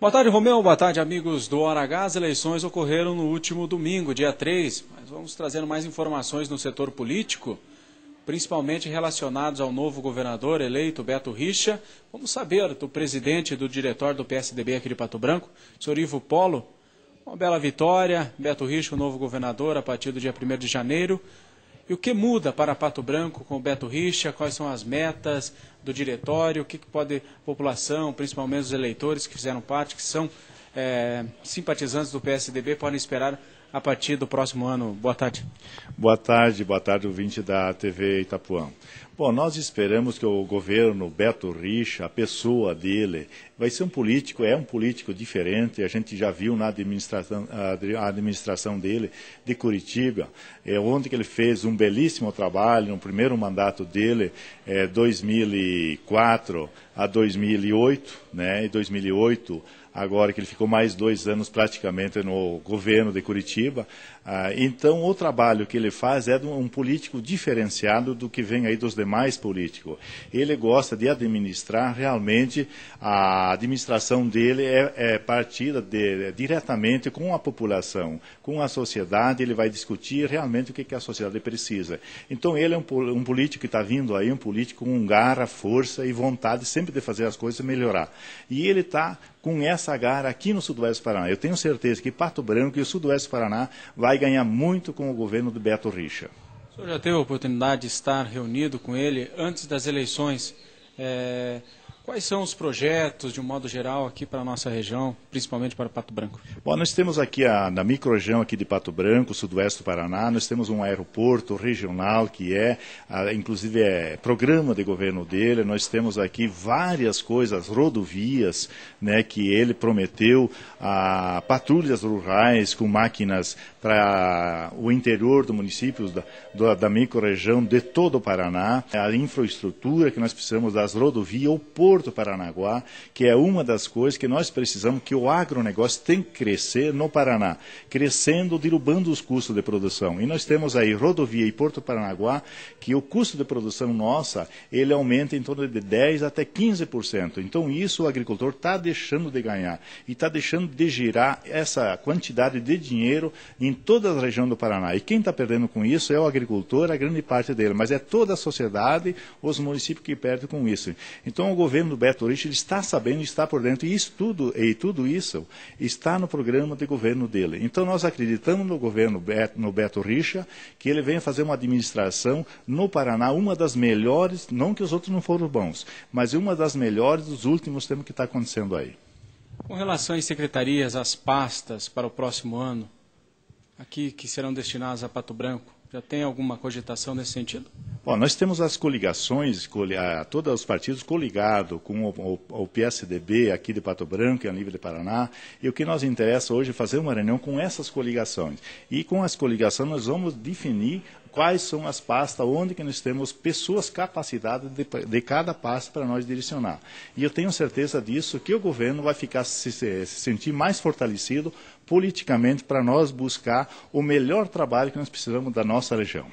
Boa tarde, Romeu. Boa tarde, amigos do Hora As eleições ocorreram no último domingo, dia 3, mas vamos trazendo mais informações no setor político, principalmente relacionados ao novo governador eleito, Beto Richa. Vamos saber do presidente do diretório do PSDB aqui de Pato Branco, senhor Ivo Polo. Uma bela vitória, Beto Richa, o novo governador, a partir do dia 1 de janeiro. E o que muda para Pato Branco com o Beto Richa? Quais são as metas do diretório? O que, pode a população, principalmente os eleitores que fizeram parte, que são é, simpatizantes do PSDB, podem esperar a partir do próximo ano. Boa tarde. Boa tarde, boa tarde, ouvinte da TV Itapuã. Bom, nós esperamos que o governo Beto Richa, a pessoa dele, vai ser um político, é um político diferente, a gente já viu na administração, a administração dele de Curitiba, é, onde que ele fez um belíssimo trabalho no primeiro mandato dele, é, 2004 a 2008, né, e 2008 agora que ele ficou mais dois anos praticamente no governo de Curitiba. Ah, então, o trabalho que ele faz é de um político diferenciado do que vem aí dos demais políticos. Ele gosta de administrar realmente, a administração dele é, é partida de, diretamente com a população, com a sociedade, ele vai discutir realmente o que, que a sociedade precisa. Então, ele é um, um político que está vindo aí, um político com garra, força e vontade sempre de fazer as coisas melhorar. E ele está com essa Sagar aqui no Sudoeste do Paraná. Eu tenho certeza que Pato Branco e o Sudoeste do Paraná vai ganhar muito com o governo do Beto Richa. O senhor já teve a oportunidade de estar reunido com ele antes das eleições. É... Quais são os projetos, de um modo geral, aqui para a nossa região, principalmente para Pato Branco? Bom, nós temos aqui a, na microrregião aqui de Pato Branco, sudoeste do Paraná, nós temos um aeroporto regional que é, a, inclusive, é programa de governo dele. Nós temos aqui várias coisas, rodovias, né, que ele prometeu, a, patrulhas rurais com máquinas para o interior do município, da, da, da microrregião de todo o Paraná, a infraestrutura que nós precisamos das rodovias, o porto Porto Paranaguá, que é uma das coisas que nós precisamos, que o agronegócio tem que crescer no Paraná, crescendo, derrubando os custos de produção. E nós temos aí rodovia e Porto Paranaguá, que o custo de produção nossa, ele aumenta em torno de 10% até 15%. Então, isso o agricultor está deixando de ganhar e está deixando de girar essa quantidade de dinheiro em toda a região do Paraná. E quem está perdendo com isso é o agricultor, a grande parte dele, mas é toda a sociedade, os municípios que perdem com isso. Então, o governo governo do Beto Richa, ele está sabendo, está por dentro, e isso tudo, e tudo isso está no programa de governo dele. Então nós acreditamos no governo Beto, no Beto Richa, que ele venha fazer uma administração no Paraná, uma das melhores, não que os outros não foram bons, mas uma das melhores dos últimos tempos que está acontecendo aí. Com relação às secretarias, às pastas para o próximo ano, aqui que serão destinadas a Pato Branco, já tem alguma cogitação nesse sentido? nós temos as coligações, todos os partidos coligados com o, o, o, PSDB aqui de Pato Branco e a nível de Paraná, e o que nos interessa hoje é fazer uma reunião com essas coligações. E com as coligações nós vamos definir quais são as pastas, onde que nós temos pessoas capacitadas de, de cada pasta para nós direcionar. E eu tenho certeza disso, que o governo vai ficar se, se sentir mais fortalecido politicamente para nós buscar o melhor trabalho que nós precisamos da nossa região.